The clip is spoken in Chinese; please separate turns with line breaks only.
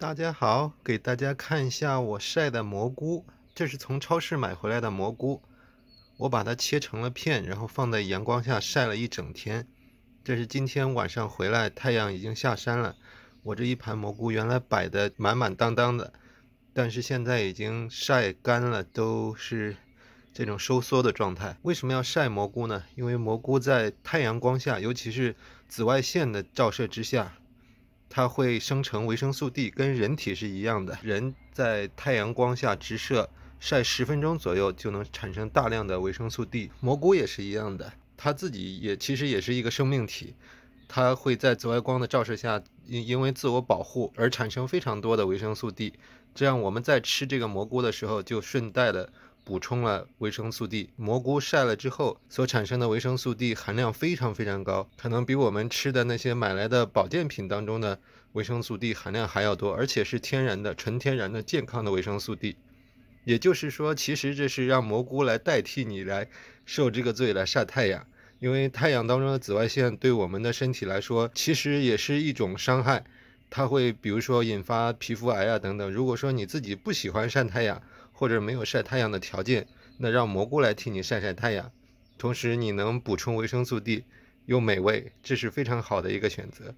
大家好，给大家看一下我晒的蘑菇。这是从超市买回来的蘑菇，我把它切成了片，然后放在阳光下晒了一整天。这是今天晚上回来，太阳已经下山了。我这一盘蘑菇原来摆的满满当当的，但是现在已经晒干了，都是这种收缩的状态。为什么要晒蘑菇呢？因为蘑菇在太阳光下，尤其是紫外线的照射之下。它会生成维生素 D，跟人体是一样的。人在太阳光下直射，晒十分钟左右就能产生大量的维生素 D。蘑菇也是一样的，它自己也其实也是一个生命体，它会在紫外光的照射下，因因为自我保护而产生非常多的维生素 D。这样我们在吃这个蘑菇的时候，就顺带的。补充了维生素 D，蘑菇晒了之后所产生的维生素 D 含量非常非常高，可能比我们吃的那些买来的保健品当中的维生素 D 含量还要多，而且是天然的、纯天然的、健康的维生素 D。也就是说，其实这是让蘑菇来代替你来受这个罪，来晒太阳，因为太阳当中的紫外线对我们的身体来说，其实也是一种伤害。它会，比如说引发皮肤癌啊等等。如果说你自己不喜欢晒太阳，或者没有晒太阳的条件，那让蘑菇来替你晒晒太阳，同时你能补充维生素 D，又美味，这是非常好的一个选择。